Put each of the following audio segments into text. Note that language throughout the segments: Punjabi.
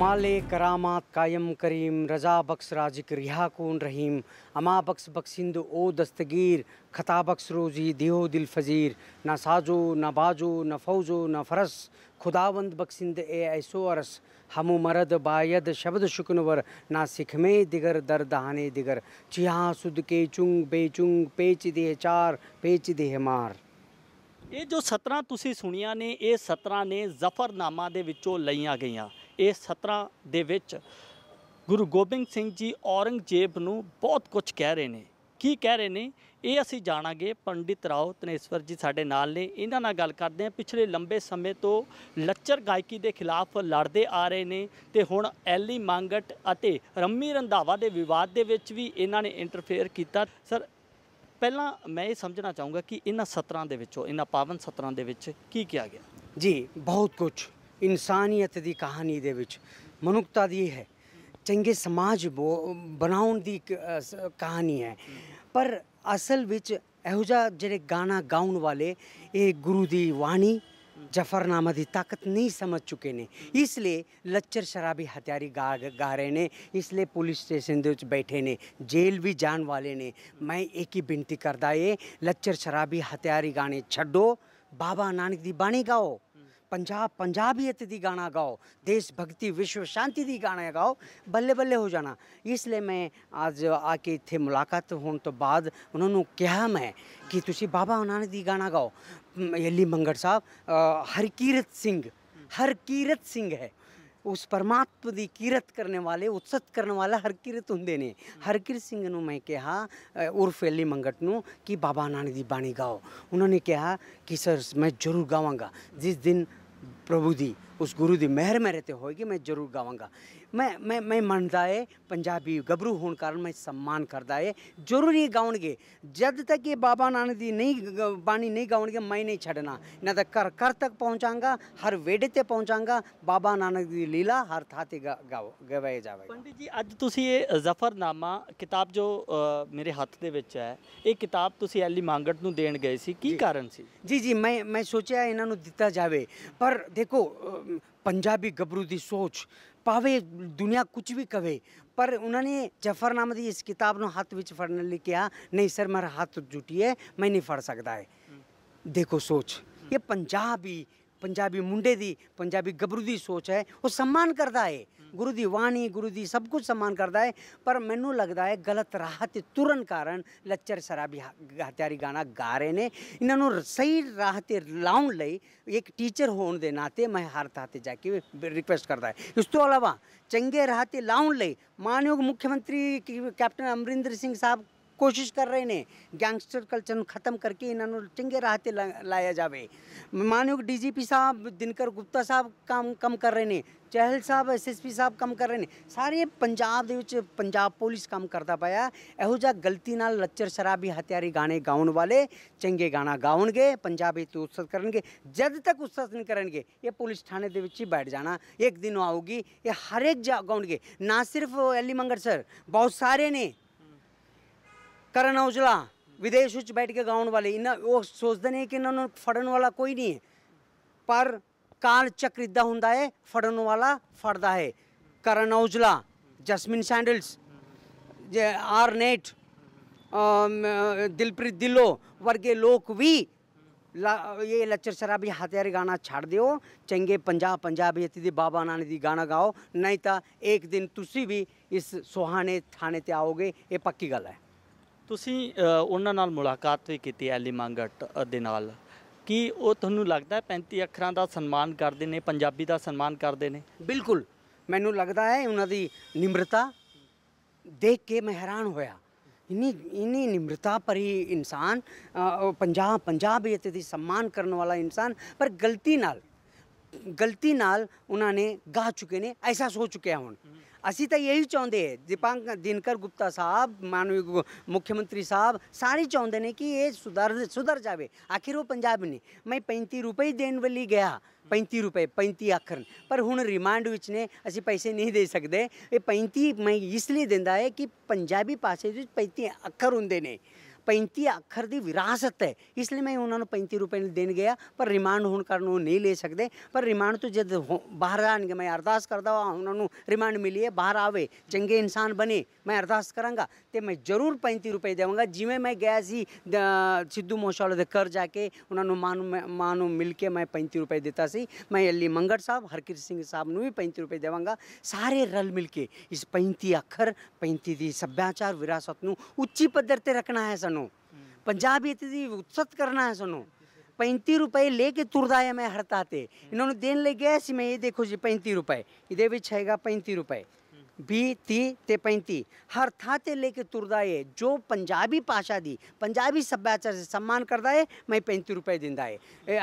माले करामात कायम करीम रज़ा बख्श राजिक रिहा कौन रहीम अमा बख्श बख्शिंद ओ दस्तगीर खता बख्श रोज़ी दियो दिल फजीर ना साजो ना बाजो ना फौजो ना फरस खुदावंद बख्शिंद ए ऐसो अरस हमो मरद बायद शब्द शुकनवर ना सिखमे दिगर दर दहाने दिगर चिहा सुद के चुंग बेचुंग पेच देह चार पेच देह मार ਇਹ ਜੋ ਸਤਰਾਂ ਤੁਸੀਂ ਸੁਣੀਆਂ ਨੇ ਇਹ ਸਤਰਾਂ ਨੇ ਜ਼ਫਰਨਾਮਾ ਦੇ ਵਿੱਚੋਂ ਲਈਆਂ ਗਈਆਂ ਇਹ 17 ਦੇ ਵਿੱਚ ਗੁਰੂ ਗੋਬਿੰਦ ਸਿੰਘ ਜੀ ਔਰੰਗਜ਼ੇਬ ਨੂੰ ਬਹੁਤ ਕੁਝ ਕਹਿ ਰਹੇ ਨੇ ਕੀ ਕਹਿ ਰਹੇ ਨੇ ਇਹ ਅਸੀਂ ਜਾਣਾਂਗੇ ਪੰਡਿਤ ਰਾਓ ਤਨੇਸ਼ਵਰ ਜੀ ਸਾਡੇ ਨਾਲ ਨੇ ਇਹਨਾਂ ਨਾਲ ਗੱਲ ਕਰਦੇ ਆ ਪਿਛਲੇ ਲੰਬੇ ਸਮੇਂ ਤੋਂ ਲੱਚਰ ਗਾਇਕੀ ਦੇ ਖਿਲਾਫ ਲੜਦੇ ਆ ਰਹੇ ਨੇ ਤੇ ਹੁਣ ਐਲੀ ਮੰਗਟ ਅਤੇ ਰੰਮੀ ਰੰਧਾਵਾ ਦੇ ਵਿਵਾਦ ਦੇ ਵਿੱਚ ਵੀ ਇਹਨਾਂ ਨੇ ਇੰਟਰਫੇਅਰ ਕੀਤਾ ਸਰ ਪਹਿਲਾਂ ਮੈਂ ਇਹ ਸਮਝਣਾ ਚਾਹੂੰਗਾ ਕਿ ਇਹਨਾਂ ਸਤਰਾਂ ਦੇ ਵਿੱਚੋਂ ਇਹਨਾਂ ਪਾਵਨ ਸਤਰਾਂ ਦੇ ਵਿੱਚ ਕੀ ਕਿਹਾ ਗਿਆ ਜੀ ਬਹੁਤ ਕੁਝ ਇਨਸਾਨੀਅਤ ਦੀ ਕਹਾਣੀ ਦੇ ਵਿੱਚ ਮਨੁੱਖਤਾ ਦੀ ਹੈ ਚੰਗੇ ਸਮਾਜ ਬਣਾਉਣ ਦੀ ਕਹਾਣੀ ਹੈ ਪਰ ਅਸਲ ਵਿੱਚ ਇਹੋ ਜਿਹਾ ਜਿਹੜੇ ਗਾਣਾ ਗਾਉਣ ਵਾਲੇ ਇਹ ਗੁਰੂ ਦੀ ਬਾਣੀ ਜਫਰਨਾਮਾ ਦੀ ਤਾਕਤ ਨਹੀਂ ਸਮਝ ਚੁੱਕੇ ਨੇ ਇਸ ਲਈ ਲੱਚਰ ਸ਼ਰਾਬੀ ਹਥਿਆਰੀ ਗਾ ਗਾ ਰਹੇ ਨੇ ਇਸ ਲਈ ਪੁਲਿਸ ਸਟੇਸ਼ਨ ਦੇ ਵਿੱਚ ਬੈਠੇ ਨੇ ਜੇਲ੍ਹ ਵੀ ਜਾਣ ਵਾਲੇ ਨੇ ਮੈਂ ਇੱਕ ਹੀ ਬੇਨਤੀ ਕਰਦਾ ਏ ਲੱਚਰ ਸ਼ਰਾਬੀ ਹਥਿਆਰੀ ਗਾਣੇ ਛੱਡੋ ਬਾਬਾ ਨਾਨਕ ਦੀ ਬਾਣੀ ਗਾਓ पंजाब पंजाबियत दी गाना गाओ देशभक्ति विश्व शांति दी गाने गाओ बल्ले बल्ले हो जाना इसलिए मैं आज आके इतने मुलाकात होने तो बाद उन्होंने कहा मैं कि तुम बाबा उन्होंने दी गाना गाओ यली मंगड़ साहब हरकीरत सिंह हरकीरत सिंह है ਉਸ ਪਰਮਾਤਮਾ ਦੀ ਕੀਰਤ ਕਰਨ ਵਾਲੇ ਉਤਸਤ ਕਰਨ ਵਾਲਾ ਹਰ ਕੀਰਤ ਹੁੰਦੇ ਨੇ ਹਰਕਿਰ ਸਿੰਘ ਨੂੰ ਮੈਂ ਕਿਹਾ ਉਰਫ ਮੰਗਟ ਨੂੰ ਕਿ ਬਾਬਾ ਨਾਨਕ ਦੀ ਬਾਣੀ ਗਾਓ ਉਹਨਾਂ ਨੇ ਕਿਹਾ ਕਿ ਸਰ ਮੈਂ ਜ਼ਰੂਰ ਗਾਵਾਂਗਾ ਜਿਸ ਦਿਨ ਪ੍ਰਭੂ ਦੀ ਉਸ ਗੁਰੂ ਦੀ ਮਿਹਰ ਮੇਰੇ ਤੇ ਹੋਏਗੀ ਮੈਂ ਜ਼ਰੂਰ ਗਾਵਾਂਗਾ ਮੈਂ ਮੈਂ ਮੈਂ ਮੰਨਦਾ ਏ ਪੰਜਾਬੀ ਗੱਭਰੂ ਹੋਣ ਕਾਰਨ ਮੈਂ ਸਨਮਾਨ ਕਰਦਾ ਏ ਜ਼ਰੂਰੀ ਗਾਉਣਗੇ ਜਦ ਤੱਕ ਇਹ ਬਾਬਾ ਨਾਨਕ ਦੀ ਨਹੀਂ ਬਾਣੀ ਨਹੀਂ ਗਾਉਣਗੇ ਮੈਂ ਨਹੀਂ ਛੱਡਣਾ ਇਹਨਾਂ ਦਾ ਘਰ ਘਰ ਤੱਕ ਪਹੁੰਚਾਂਗਾ ਹਰ ਵੇੜੇ ਤੇ ਪਹੁੰਚਾਂਗਾ ਬਾਬਾ ਨਾਨਕ ਦੀ ਲੀਲਾ ਹਰ ਥਾਂ ਤੇ ਗਵਾਏ ਜਾਵੇ ਪੰਡਿਤ ਜੀ ਅੱਜ ਤੁਸੀਂ ਇਹ ਜ਼ਫਰਨਾਮਾ ਕਿਤਾਬ ਜੋ ਮੇਰੇ ਹੱਥ ਦੇ ਵਿੱਚ ਹੈ ਇਹ ਕਿਤਾਬ ਤੁਸੀਂ ਐਲੀ ਮੰਗਟ ਨੂੰ ਦੇਣ ਗਏ ਸੀ ਕੀ ਕਾਰਨ ਸੀ ਜੀ ਜੀ ਮੈਂ ਮੈਂ ਸੋਚਿਆ ਇਹਨਾਂ ਨੂੰ ਦਿੱਤਾ ਜਾਵੇ ਪਰ ਦੇਖੋ ਪੰਜਾਬੀ ਗੱਭਰੂ ਦੀ ਸੋਚ ਪਾਵੇ ਦੁਨੀਆ ਕੁਝ ਵੀ ਕਵੇ ਪਰ ਉਹਨਾਂ ਨੇ ਜਫਰਨਾਮਾ ਦੀ ਇਸ ਕਿਤਾਬ ਨੂੰ ਹੱਥ ਵਿੱਚ ਫੜਨ ਲਈ ਕਿਹਾ ਨਹੀਂ ਸਰ ਮੇਰਾ ਹੱਥ ਜੁਟੀ ਹੈ ਮੈਂ ਨਹੀਂ ਫੜ ਸਕਦਾ ਹੈ ਦੇਖੋ ਸੋਚ ਇਹ ਪੰਜਾਬੀ ਪੰਜਾਬੀ ਮੁੰਡੇ ਦੀ ਪੰਜਾਬੀ ਗੱਭਰੂ ਦੀ ਸੋਚ ਹੈ ਉਹ ਸਨਮਾਨ ਕਰਦਾ ਹੈ ਗੁਰੂ ਦੀ ਬਾਣੀ ਗੁਰੂ ਦੀ ਸਭ ਕੁਝ ਸਨਮਾਨ ਕਰਦਾ ਹੈ ਪਰ ਮੈਨੂੰ ਲੱਗਦਾ ਹੈ ਗਲਤ ਰਾਹ ਤੇ ਤੁਰਨ ਕਾਰਨ ਲੱਚਰ ਸ਼ਰਾਬੀ ਹਤਿਆਰੀ ਗਾਣਾ ਗਾ ਰਹੇ ਨੇ ਇਹਨਾਂ ਨੂੰ ਸਹੀ ਰਾਹ ਤੇ ਲਾਉਣ ਲਈ ਇੱਕ ਟੀਚਰ ਹੋਣ ਦੇ ਨਾਤੇ ਮੈਂ ਹਰ ਤਾਂ ਤੇ ਜਾ ਕੇ ਰਿਕੁਐਸਟ ਕਰਦਾ ਹੈ ਇਸ ਤੋਂ ਇਲਾਵਾ ਚੰਗੇ ਰਾਹ ਤੇ ਲਾਉਣ ਲਈ ਮਾਨਯੋਗ ਮੁੱਖ ਮੰਤਰੀ ਕੈਪਟਨ ਅਮਰਿੰਦਰ ਸਿੰਘ ਸਾਹਿਬ ਕੋਸ਼ਿਸ਼ ਕਰ ਰਹੇ ਨੇ ਗੈਂਗਸਟਰ ਕਲਚਰ ਨੂੰ ਖਤਮ ਕਰਕੇ ਇਹਨਾਂ ਨੂੰ ਚੰਗੇ ਰਾਹ ਤੇ ਲਾਇਆ ਜਾਵੇ ਮਾਨਯੋਗ ਡੀਜੀਪੀ ਸਾਹਿਬ ਦਿਨਕਰ ਗੁਪਤਾ ਸਾਹਿਬ ਕੰਮ ਕੰਮ ਕਰ ਰਹੇ ਨੇ ਚਹਿਲ ਸਾਹਿਬ ਐਸਐਸਪੀ ਸਾਹਿਬ ਕੰਮ ਕਰ ਰਹੇ ਨੇ ਸਾਰੇ ਪੰਜਾਬ ਦੇ ਵਿੱਚ ਪੰਜਾਬ ਪੁਲਿਸ ਕੰਮ ਕਰਦਾ ਪਿਆ ਇਹੋ ਜਿਹਾ ਗਲਤੀ ਨਾਲ ਲੱਚਰ ਸ਼ਰਾਬੀ ਹਥਿਆਰੀ ਗਾਣੇ ਗਾਉਣ ਵਾਲੇ ਚੰਗੇ ਗਾਣਾ ਗਾਉਣਗੇ ਪੰਜਾਬੀ ਤੋਂ ਉਤਸਤ ਕਰਨਗੇ ਜਦ ਤੱਕ ਉਤਸਤ ਨਹੀਂ ਕਰਨਗੇ ਇਹ ਪੁਲਿਸ ਥਾਣੇ ਦੇ ਵਿੱਚ ਹੀ ਬੈਠ ਜਾਣਾ ਇੱਕ ਦਿਨ ਆਊਗੀ ਇਹ ਹਰ ਇੱਕ ਗਾਉਣਗੇ ਨਾ ਸਿਰਫ ਐਲੀ ਮੰਗਰ ਸਰ ਬਹੁਤ ਸਾਰੇ ਨੇ करण औजला विदेश बैठ के गाने वाले इन्ना वो सोचते नहीं कि इन्होंने फड़न वाला कोई नहीं है पर काल चक्र इदा हों है वाला फड़ता है करण औजला जसमिन सैंडल्स जे आर नेट दिलप्रीत दिलो वर्गे लोग भी ला ये लच्चर शराबी हथियार गाना छाड़ दियो चंगे पंजाब पंजाब यती बाबा नानी दी गाना गाओ नहीं तो एक दिन तुम भी इस सुहाने थाने ते आओगे ये पक्की गल है ਤੁਸੀਂ ਉਹਨਾਂ ਨਾਲ ਮੁਲਾਕਾਤ ਵੀ ਕੀਤੀ ਐਲੀ ਮੰਗਟ ਦੇ ਨਾਲ ਕੀ ਉਹ ਤੁਹਾਨੂੰ ਲੱਗਦਾ ਹੈ 35 ਅੱਖਰਾਂ ਦਾ ਸਨਮਾਨ ਕਰਦੇ ਨੇ ਪੰਜਾਬੀ ਦਾ ਸਨਮਾਨ ਕਰਦੇ ਨੇ ਬਿਲਕੁਲ ਮੈਨੂੰ ਲੱਗਦਾ ਹੈ ਉਹਨਾਂ ਦੀ ਨਿਮਰਤਾ ਦੇਖ ਕੇ ਮੈਂ ਹੈਰਾਨ ਹੋਇਆ ਇਨੀ ਇਨੀ ਨਿਮਰਤਾ ਭਰੀ ਇਨਸਾਨ ਪੰਜਾਬ ਪੰਜਾਬ ਇਹ ਤੇ ਸਨਮਾਨ ਕਰਨ ਵਾਲਾ ਇਨਸਾਨ ਪਰ ਗਲਤੀ ਨਾਲ ਗਲਤੀ ਨਾਲ ਉਹਨਾਂ ਨੇ ਗਾ ਚੁੱਕੇ ਨੇ ਐਸਾ ਸੋਚ ਚੁੱਕਿਆ ਹੁਣ ਅਸੀਂ ਤਾਂ ਇਹੀ ਚਾਹੁੰਦੇ ਦੀਪਾਂਕ ਦਿਨਕਰ ਗੁਪਤਾ ਸਾਹਿਬ ਮਾਨਵੀ ਮੁੱਖ ਮੰਤਰੀ ਸਾਹਿਬ ਸਾਰੇ ਚਾਹੁੰਦੇ ਨੇ ਕਿ ਇਹ ਸੁਧਰ ਸੁਧਰ ਜਾਵੇ ਆਖਿਰ ਉਹ ਪੰਜਾਬ ਨੇ ਮੈਂ 35 ਰੁਪਏ ਦੇਣ ਵਾਲੀ ਗਿਆ 35 ਰੁਪਏ 35 ਆਖਰ ਪਰ ਹੁਣ ਰਿਮਾਂਡ ਵਿੱਚ ਨੇ ਅਸੀਂ ਪੈਸੇ ਨਹੀਂ ਦੇ ਸਕਦੇ ਇਹ 35 ਮੈਂ ਇਸ ਲਈ ਦਿੰਦਾ ਹੈ ਕਿ ਪੰਜਾਬੀ ਪਾਸੇ ਵਿੱਚ 35 ਅੱਖਰ ਹੁੰਦੇ ਨੇ 35 ਅੱਖਰ ਦੀ ਵਿਰਾਸਤ ਹੈ ਇਸ ਲਈ ਮੈਂ ਉਹਨਾਂ ਨੂੰ 35 ਰੁਪਏ ਦੇਣ ਗਿਆ ਪਰ ਰਿਮਾਂਡ ਹੋਣ ਕਰਨ ਉਹ ਨਹੀਂ ਲੈ ਸਕਦੇ ਪਰ ਰਿਮਾਂਡ ਤੋਂ ਜਦ ਬਾਹਰ ਆਣਗੇ ਮੈਂ ਅਰਦਾਸ ਕਰਦਾ ਹਾਂ ਉਹਨਾਂ ਨੂੰ ਰਿਮਾਂਡ ਮਿਲੀਏ ਬਾਹਰ ਆਵੇ ਚੰਗੇ ਇਨਸਾਨ ਬਣੇ ਮੈਂ ਅਰਦਾਸ ਕਰਾਂਗਾ ਤੇ ਮੈਂ ਜ਼ਰੂਰ 35 ਰੁਪਏ ਦੇਵਾਂਗਾ ਜਿਵੇਂ ਮੈਂ ਗਿਆ ਸੀ ਸਿੱਧੂ ਮੋਸ਼ਾਲ ਦੇ ਘਰ ਜਾ ਕੇ ਉਹਨਾਂ ਨੂੰ ਮਾਂ ਨੂੰ ਮਾਂ ਨੂੰ ਮਿਲ ਕੇ ਮੈਂ 35 ਰੁਪਏ ਦਿੱਤਾ ਸੀ ਮੈਂ ਅੱਲੀ ਮੰਗੜ ਸਾਹਿਬ ਹਰਕਿਰ ਸਿੰਘ ਸਾਹਿਬ ਨੂੰ ਵੀ 35 ਰੁਪਏ ਦੇਵਾਂਗਾ ਸਾਰੇ ਰਲ ਮਿਲ ਕੇ ਇਸ 35 ਅੱਖਰ 35 ਦੀ ਸੱਭਿਆਚਾਰ ਵਿਰਾਸਤ ਨੂੰ ਉੱਚੀ ਪੱਧਰ ਤੇ ਰੱਖਣਾ ਹੈ सनो हम्म। पंजाबी इतनी उत्सत करना है सनो पैंती रुपये लेके है मैं हड़ताते हम्म। इन्होंने देन ले गया ऐसी मैं ये देखो जी पैंती रुपए इधर भी छेगा पैंती रुपए भी हम्म। ती ते पैंती हर थाते लेके है जो पंजाबी भाषा दी पंजाबी सभ्याचार से सम्मान है मैं पैंती रुपए रुपये दिंदाए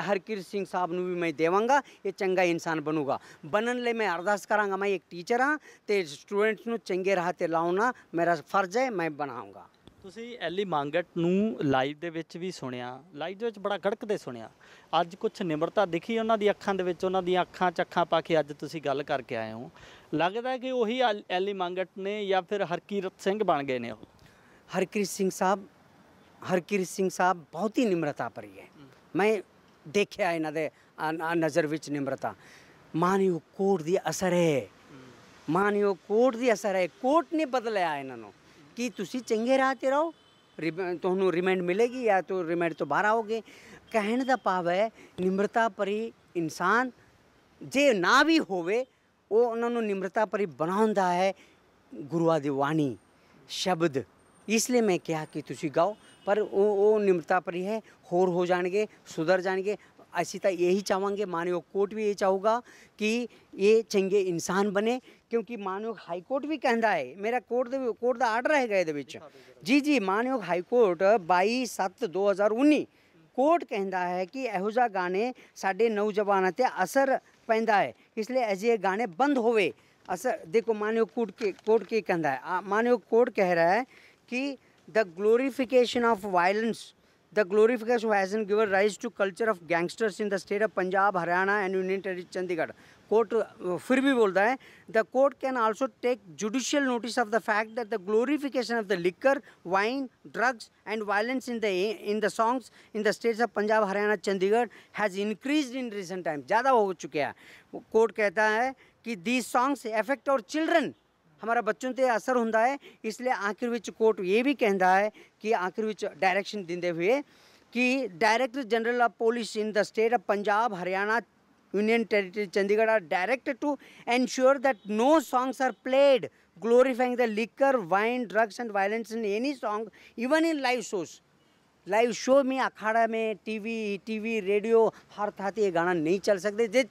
हरकीर सिंह साहब न भी मैं देवगा ये चंगा इंसान बनूगा बनने ले मैं अरदास करांगा मैं एक टीचर हाँ तो स्टूडेंट्स चंगे राहते लाऊना मेरा फर्ज है मैं बनाऊँगा ਤੁਸੀਂ ਐਲੀ ਮੰਗਟ ਨੂੰ ਲਾਈਵ ਦੇ ਵਿੱਚ ਵੀ ਸੁਣਿਆ ਲਾਈਵ ਦੇ ਵਿੱਚ ਬੜਾ ਗੜਕਦੇ ਸੁਣਿਆ ਅੱਜ ਕੁਝ ਨਿਮਰਤਾ ਦਿਖੀ ਉਹਨਾਂ ਦੀ ਅੱਖਾਂ ਦੇ ਵਿੱਚ ਉਹਨਾਂ ਦੀਆਂ ਅੱਖਾਂ ਚੱਖਾਂ ਪਾ ਕੇ ਅੱਜ ਤੁਸੀਂ ਗੱਲ ਕਰਕੇ ਆਏ ਹੋ ਲੱਗਦਾ ਹੈ ਕਿ ਉਹੀ ਐਲੀ ਮੰਗਟ ਨੇ ਜਾਂ ਫਿਰ ਹਰਕੀਰਤ ਸਿੰਘ ਬਣ ਗਏ ਨੇ ਉਹ ਹਰਕੀਰਤ ਸਿੰਘ ਸਾਹਿਬ ਹਰਕੀਰਤ ਸਿੰਘ ਸਾਹਿਬ ਬਹੁਤ ਹੀ ਨਿਮਰਤਾ ਪਰ ਹੈ ਮੈਂ ਦੇਖਿਆ ਇਹਨਾਂ ਦੇ ਨਜ਼ਰ ਵਿੱਚ ਨਿਮਰਤਾ ਮਾਨਿਓ ਕੋਟ ਦੀ ਅਸਰ ਹੈ ਮਾਨਿਓ ਕੋਟ ਦੀ ਅਸਰ ਹੈ ਕੋਟ ਨੇ ਬਦਲਿਆ ਇਹਨਾਂ ਨੂੰ ਕਿ ਤੁਸੀਂ ਚੰਗੇ ਰਾਹ ਤੇ ਰਹੋ ਤੁਹਾਨੂੰ ਰਿਮਾਈਂਡ ਮਿਲੇਗੀ ਜਾਂ ਤੂੰ ਰਿਮਾਈਂਡ ਤੋਂ ਬਾਹਰ ਆਓਗੇ ਕਹਿਣ ਦਾ ਭਾਵ ਹੈ ਨਿਮਰਤਾ ਪਰੀ ਇਨਸਾਨ ਜੇ ਨਾ ਵੀ ਹੋਵੇ ਉਹ ਉਹਨਾਂ ਨੂੰ ਨਿਮਰਤਾ ਪਰੀ ਬਣਾਉਂਦਾ ਹੈ ਗੁਰੂਆ ਦੀ ਬਾਣੀ ਸ਼ਬਦ ਇਸ ਲਈ ਮੈਂ ਕਿਹਾ ਕਿ ਤੁਸੀਂ ਗਾਓ ਪਰ ਉਹ ਉਹ ਨਿਮਰਤਾ ਪਰੀ ਹੈ ਹੋਰ ਹੋ ਜਾਣਗੇ ਸੁਧਰ ਜਾਣਗੇ असी तो यही चाहेंगे मान्योग कोर्ट भी ये चाहूगा कि ये चंगे इंसान बने क्योंकि मान्योग हाई कोर्ट भी कहता है मेरा कोर्ट कोर्ट का आर्डर है ये जी जी मान्योग हाई कोर्ट बई सत्त दो हज़ार उन्नी कोर्ट कहता है कि यहोजा गाने साढ़े नौजवान से असर पैदा है इसलिए अजे गाने बंद होवे असर देखो मान्योग कोर्ट के कोर्ट के कहता है मान्योग कोर्ट कह रहा है कि the glorification of violence The glorification has given rise to culture of gangsters in the state of Punjab, Haryana and Union Territory Chandigarh. Court uh, फिर भी बोल बोलता है the court can also take judicial notice of the fact that the glorification of the liquor wine drugs and violence in the in the songs in the states of Punjab Haryana Chandigarh has increase in recent time ज़्यादा हो चुका है कोर्ट कहता है कि दीज सॉन्ग्स एफेक्ट और चिल्ड्रन हमारा बच्चों से असर हों इसलिए आखिर ਲਈ कोर्ट ये भी कहता है कि आखिर ਕਿ ਆਖਿਰ ਵਿੱਚ कि director general of police in the state of Punjab Haryana union territory Chandigarh are direct to ensure that no songs are played glorifying the liquor wine drugs and violence in any song even in live shows live show में अखाड़ा में टीवी टीवी रेडियो हर था ये गाना नहीं चल सकते जे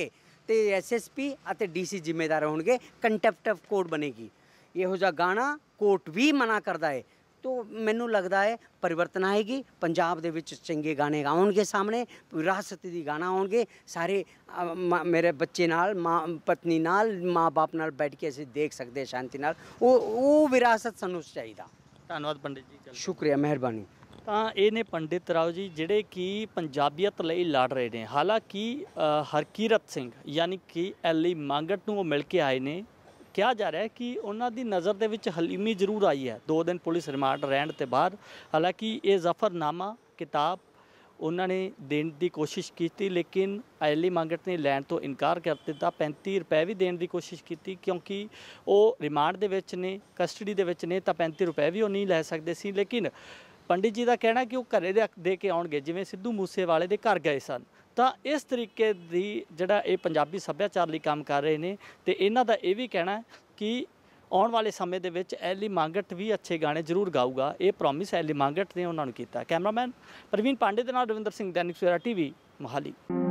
के ਤੇ ਐਸਐਸਪੀ ਅਤੇ ਡੀਸੀ ਜ਼ਿੰਮੇਦਾਰ ਹੋਣਗੇ ਕੰਟੈਂਪਟ ਆਫ ਕੋਰਟ ਬਣੇਗੀ ਇਹੋ ਜਿਹਾ ਗਾਣਾ ਕੋਰਟ ਵੀ ਮਨਾ ਕਰਦਾ ਹੈ ਤੋ ਮੈਨੂੰ ਲੱਗਦਾ ਹੈ ਪਰਿਵਰਤਨ ਆਏਗੀ ਪੰਜਾਬ ਦੇ ਵਿੱਚ ਚੰਗੇ ਗਾਣੇ ਆਉਣਗੇ ਸਾਹਮਣੇ ਵਿਰਾਸਤ ਦੀ ਗਾਣਾ ਆਉਣਗੇ ਸਾਰੇ ਮੇਰੇ ਬੱਚੇ ਨਾਲ ਮਾਂ ਪਤਨੀ ਨਾਲ ਮਾਂ-ਬਾਪ ਨਾਲ ਬੈਠ ਕੇ ਅਸੀਂ ਦੇਖ ਸਕਦੇ ਸ਼ਾਂਤੀ ਨਾਲ ਉਹ ਉਹ ਵਿਰਾਸਤ ਸਾਨੂੰ ਚਾਹੀਦਾ ਧੰਨਵਾਦ ਪੰਡਿਤ ਜੀ ਸ਼ੁਕਰੀਆ ਮਿਹਰਬਾਨੀ ਤਾਂ ਇਹ ਨੇ ਪੰਡਿਤ ਰਾਓ ਜੀ ਜਿਹੜੇ ਕਿ ਪੰਜਾਬੀਅਤ ਲਈ ਲੜ ਰਹੇ ਨੇ ਹਾਲਾਂਕਿ ਹਰਕੀਰਤ ਸਿੰਘ ਯਾਨੀ ਕਿ ਐਲੀ ਮੰਗਟ ਨੂੰ ਉਹ ਮਿਲ ਕੇ ਆਏ ਨੇ ਕਿਹਾ ਜਾ ਰਿਹਾ ਹੈ ਕਿ ਉਹਨਾਂ ਦੀ ਨਜ਼ਰ ਦੇ ਵਿੱਚ ਹਲੀਮੀ ਜ਼ਰੂਰ ਆਈ ਹੈ ਦੋ ਦਿਨ ਪੁਲਿਸ ਰਿਮਾਂਡ ਰਹਿਣ ਤੇ ਬਾਅਦ ਹਾਲਾਂਕਿ ਇਹ ਜ਼ਫਰਨਾਮਾ ਕਿਤਾਬ ਉਹਨਾਂ ਨੇ ਦੇਣ ਦੀ ਕੋਸ਼ਿਸ਼ ਕੀਤੀ ਲੇਕਿਨ ਐਲੀ ਮੰਗਟ ਨੇ ਲੈਣ ਤੋਂ ਇਨਕਾਰ ਕਰ ਦਿੱਤਾ 35 ਰੁਪਏ ਵੀ ਦੇਣ ਦੀ ਕੋਸ਼ਿਸ਼ ਕੀਤੀ ਕਿਉਂਕਿ ਉਹ ਰਿਮਾਂਡ ਦੇ ਵਿੱਚ ਨੇ ਕਸਟਡੀ ਦੇ ਵਿੱਚ ਨੇ ਤਾਂ 35 ਰੁਪਏ ਵੀ ਉਹ ਨਹੀਂ ਲੈ ਸਕਦੇ ਸੀ ਲੇਕਿਨ ਪੰਡਿਤ ਜੀ ਦਾ ਕਹਿਣਾ ਕਿ ਉਹ ਘਰੇ ਦੇ ਕੇ ਆਉਣਗੇ ਜਿਵੇਂ ਸਿੱਧੂ ਮੂਸੇ ਵਾਲੇ ਦੇ ਘਰ ਗਏ ਸਨ ਤਾਂ ਇਸ ਤਰੀਕੇ ਦੀ ਜਿਹੜਾ ਇਹ ਪੰਜਾਬੀ ਸੱਭਿਆਚਾਰ ਲਈ ਕੰਮ ਕਰ ਰਹੇ ਨੇ ਤੇ ਇਹਨਾਂ ਦਾ ਇਹ ਵੀ ਕਹਿਣਾ ਕਿ ਆਉਣ ਵਾਲੇ ਸਮੇਂ ਦੇ ਵਿੱਚ ਐਲੀ ਮੰਗਟ ਵੀ ਅੱਛੇ ਗਾਣੇ ਜ਼ਰੂਰ ਗਾਊਗਾ ਇਹ ਪ੍ਰੋਮਿਸ ਐਲੀ ਮੰਗਟ ਨੇ ਉਹਨਾਂ ਨੂੰ ਕੀਤਾ ਕੈਮਰਾਮੈਨ ਪ੍ਰਵੀਨ ਪਾਂਡੇ ਦੇ ਨਾਲ ਰਵਿੰਦਰ ਸਿੰਘ ਦੈਨਿਕ ਸਵੇਰਾ ਟੀਵੀ ਮੋਹਾਲੀ